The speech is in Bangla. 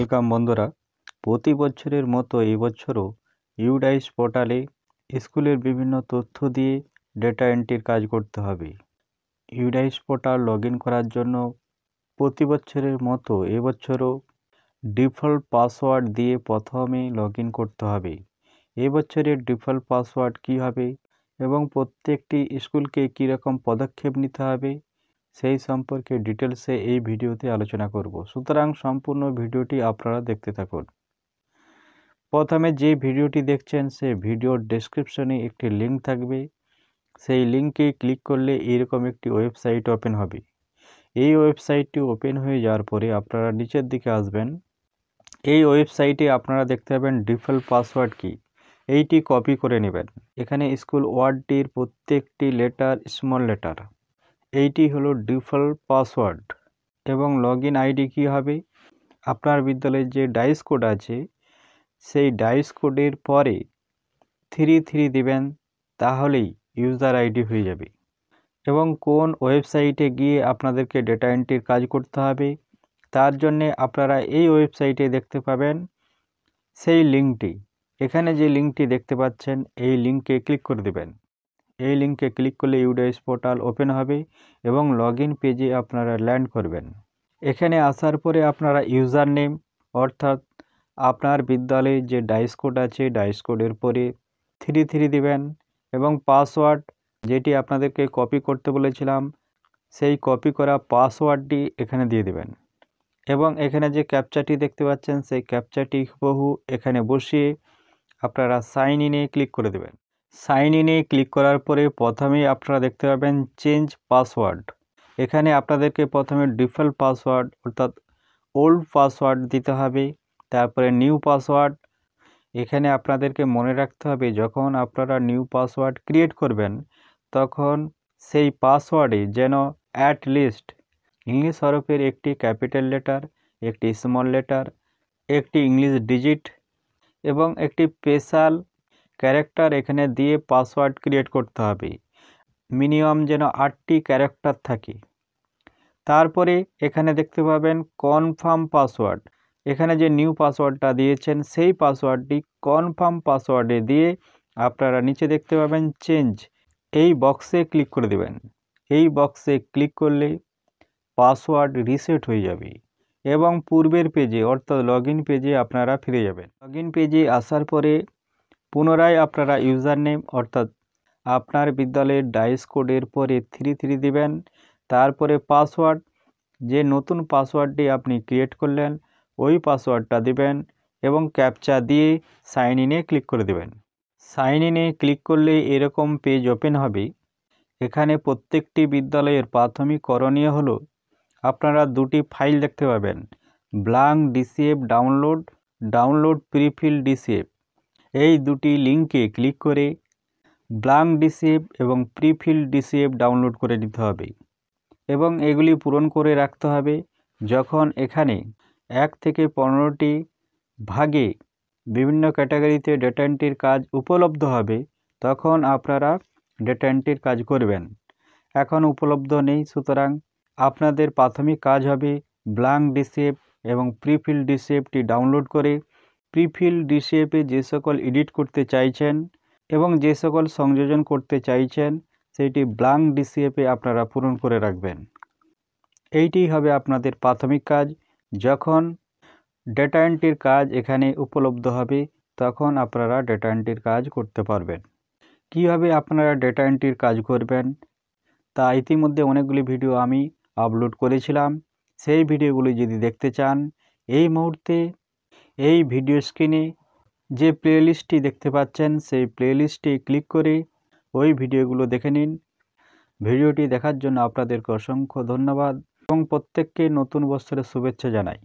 ওয়েলকাম বন্ধুরা প্রতি বছরের মতো এবছরও ইউডাইস পোর্টালে স্কুলের বিভিন্ন তথ্য দিয়ে ডেটা এন্ট্রির কাজ করতে হবে ইউডাইস পোর্টাল লগ করার জন্য প্রতি বছরের মতো এবছরও ডিফল্ট পাসওয়ার্ড দিয়ে প্রথমে লগ করতে হবে এবছরের ডিফল্ট পাসওয়ার্ড কী হবে এবং প্রত্যেকটি স্কুলকে কীরকম পদক্ষেপ নিতে হবে সেই সম্পর্কে ডিটেলসে এই ভিডিওতে আলোচনা করব সুতরাং সম্পূর্ণ ভিডিওটি আপনারা দেখতে থাকুন প্রথমে যে ভিডিওটি দেখছেন সে ভিডিওর ডেসক্রিপশনে একটি লিঙ্ক থাকবে সেই লিঙ্কে ক্লিক করলে এরকম একটি ওয়েবসাইট ওপেন হবে এই ওয়েবসাইটটি ওপেন হয়ে যাওয়ার পরে আপনারা নিচের দিকে আসবেন এই ওয়েবসাইটে আপনারা দেখতে পাবেন ডিফল্ট পাসওয়ার্ড কি এইটি কপি করে নেবেন এখানে স্কুল ওয়ার্ডটির প্রত্যেকটি লেটার স্মল লেটার এইটি হলো ডিফল্ট পাসওয়ার্ড এবং লগ ইন আইডি কী হবে আপনার বিদ্যালয়ের যে ডাইস কোড আছে সেই ডাইস কোডের পরে থ্রি থ্রি দেবেন তাহলেই ইউজার আইডি হয়ে যাবে এবং কোন ওয়েবসাইটে গিয়ে আপনাদেরকে ডেটা এন্ট্রির কাজ করতে হবে তার জন্যে আপনারা এই ওয়েবসাইটে দেখতে পাবেন সেই লিঙ্কটি এখানে যে লিঙ্কটি দেখতে পাচ্ছেন এই লিঙ্কে ক্লিক করে দেবেন এই লিঙ্কে ক্লিক করলে ইউডিএস পোর্টাল ওপেন হবে এবং লগ ইন পেজে আপনারা ল্যান্ড করবেন এখানে আসার পরে আপনারা ইউজার নেম অর্থাৎ আপনার বিদ্যালয়ে যে ডাইস কোড আছে ডাইস কোডের পরে থ্রি থ্রি দিবেন এবং পাসওয়ার্ড যেটি আপনাদেরকে কপি করতে বলেছিলাম সেই কপি করা পাসওয়ার্ডটি এখানে দিয়ে দেবেন এবং এখানে যে ক্যাপচাটি দেখতে পাচ্ছেন সেই ক্যাপচাটি বহু এখানে বসিয়ে আপনারা সাইন ইনে ক্লিক করে দেবেন সাইন ইনে ক্লিক করার পরে প্রথমেই আপনারা দেখতে পাবেন চেঞ্জ পাসওয়ার্ড এখানে আপনাদেরকে প্রথমে ডিফল্ট পাসওয়ার্ড অর্থাৎ ওল্ড পাসওয়ার্ড দিতে হবে তারপরে নিউ পাসওয়ার্ড এখানে আপনাদেরকে মনে রাখতে হবে যখন আপনারা নিউ পাসওয়ার্ড ক্রিয়েট করবেন তখন সেই পাসওয়ার্ডে যেন অ্যাট লিস্ট ইংলিশ হরফের একটি ক্যাপিটাল লেটার একটি স্মল লেটার একটি ইংলিশ ডিজিট এবং একটি স্পেশাল ক্যারেক্টার এখানে দিয়ে পাসওয়ার্ড ক্রিয়েট করতে হবে মিনিমাম যেন আটটি ক্যারেক্টার থাকে তারপরে এখানে দেখতে পাবেন কনফার্ম পাসওয়ার্ড এখানে যে নিউ পাসওয়ার্ডটা দিয়েছেন সেই পাসওয়ার্ডটি কনফার্ম পাসওয়ার্ডে দিয়ে আপনারা নিচে দেখতে পাবেন চেঞ্জ এই বক্সে ক্লিক করে দেবেন এই বক্সে ক্লিক করলে পাসওয়ার্ড রিসেট হয়ে যাবে এবং পূর্বের পেজে অর্থাৎ লগ পেজে আপনারা ফিরে যাবেন লগ পেজে আসার পরে পুনরায় আপনারা ইউজার নেম অর্থাৎ আপনার বিদ্যালয়ের ডাইস কোডের পরে থ্রি থ্রি দেবেন তারপরে পাসওয়ার্ড যে নতুন পাসওয়ার্ডটি আপনি ক্রিয়েট করলেন ওই পাসওয়ার্ডটা দিবেন এবং ক্যাপচা দিয়ে সাইন ইনে ক্লিক করে দেবেন সাইন ইনে ক্লিক করলে এরকম পেজ ওপেন হবে এখানে প্রত্যেকটি বিদ্যালয়ের প্রাথমিক করণীয় হলো আপনারা দুটি ফাইল দেখতে পাবেন blank DCF download download prefill DCF এই দুটি লিঙ্কে ক্লিক করে ব্লাঙ্ক ডিসিএফ এবং প্রিফিল্ড ডিসিএফ ডাউনলোড করে নিতে হবে এবং এগুলি পূরণ করে রাখতে হবে যখন এখানে এক থেকে পনেরোটি ভাগে বিভিন্ন ক্যাটাগরিতে ডেটা এন্ট্রির কাজ উপলব্ধ হবে তখন আপনারা ডেটা এন্ট্রির কাজ করবেন এখন উপলব্ধ নেই সুতরাং আপনাদের প্রাথমিক কাজ হবে ব্লাঙ্ক ডিসেপ এবং প্রিফিল্ড ডিসেপটি ডাউনলোড করে প্রিফিল্ড ডিসিএপে e যে সকল এডিট করতে চাইছেন এবং যে সকল সংযোজন করতে চাইছেন সেইটি ব্লাঙ্ক ডিসিএপে e আপনারা পূরণ করে রাখবেন এইটি হবে আপনাদের প্রাথমিক কাজ যখন ডেটা এন্ট্রির কাজ এখানে উপলব্ধ হবে তখন আপনারা ডেটা এন্ট্রির কাজ করতে পারবেন কীভাবে আপনারা ডেটা এন্ট্রির কাজ করবেন তা ইতিমধ্যে অনেকগুলি ভিডিও আমি আপলোড করেছিলাম সেই ভিডিওগুলি যদি দেখতে চান এই মুহূর্তে এই ভিডিও স্ক্রিনে যে প্লেলিস্টটি দেখতে পাচ্ছেন সেই প্লেলিস্টটি ক্লিক করে ওই ভিডিওগুলো দেখে নিন ভিডিওটি দেখার জন্য আপনাদেরকে অসংখ্য ধন্যবাদ এবং প্রত্যেককে নতুন বছরের শুভেচ্ছা জানাই